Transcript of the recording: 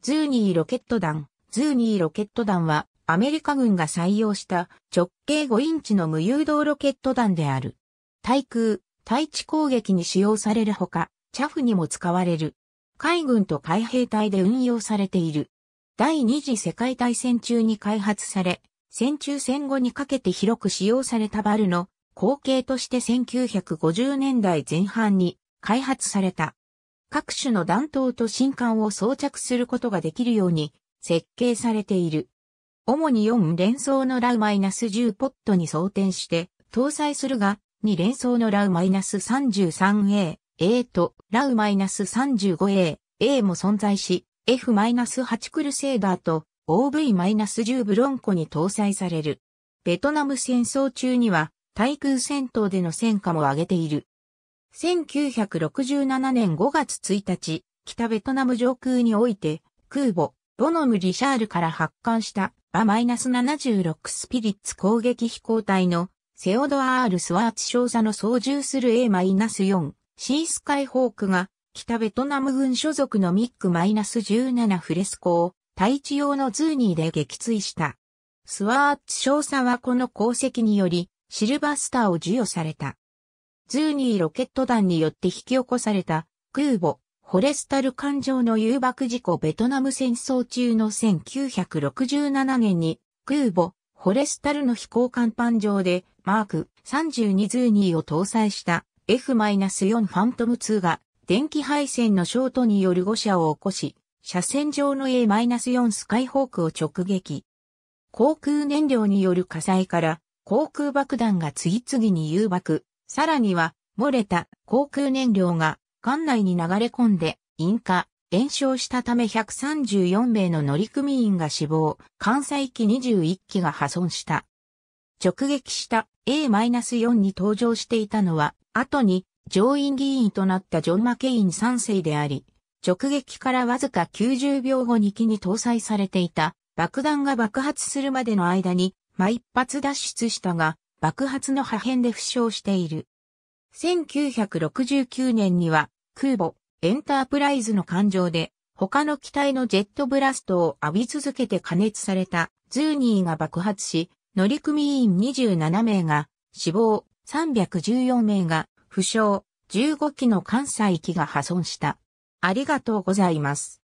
ズーニーロケット弾。ズーニーロケット弾は、アメリカ軍が採用した直径5インチの無誘導ロケット弾である。対空、対地攻撃に使用されるほか、チャフにも使われる。海軍と海兵隊で運用されている。第二次世界大戦中に開発され、戦中戦後にかけて広く使用されたバルの後継として1950年代前半に開発された。各種の弾頭と新艦を装着することができるように設計されている。主に4連装のラウ -10 ポットに装填して搭載するが、2連装のラウ -33A、A とラウ -35A、A も存在し、F-8 クルセーダーと OV-10 ブロンコに搭載される。ベトナム戦争中には対空戦闘での戦果も上げている。1967年5月1日、北ベトナム上空において、空母、ボノム・リシャールから発艦したバ -76 スピリッツ攻撃飛行隊のセオドアール・スワーツ少佐の操縦する A-4、シースカイホークが北ベトナム軍所属のミック -17 フレスコを対地用のズーニーで撃墜した。スワーツ少佐はこの功績によりシルバースターを授与された。ズーニーロケット弾によって引き起こされた空母、ホレスタル艦上の誘爆事故ベトナム戦争中の1967年に空母、ホレスタルの飛行甲板上でマーク3 2ニーを搭載した F-4 ファントム2が電気配線のショートによる誤射を起こし、車線上の A-4 スカイホークを直撃。航空燃料による火災から航空爆弾が次々に誘爆、さらには、漏れた航空燃料が艦内に流れ込んで引火、炎症したため134名の乗組員が死亡、艦載機21機が破損した。直撃した A-4 に登場していたのは、後に上院議員となったジョン・マケイン3世であり、直撃からわずか90秒後に機に搭載されていた爆弾が爆発するまでの間に、ま一発脱出したが、爆発の破片で負傷している。1969年には空母エンタープライズの艦上で他の機体のジェットブラストを浴び続けて加熱されたズーニーが爆発し、乗組員27名が死亡、314名が負傷、15機の関西機が破損した。ありがとうございます。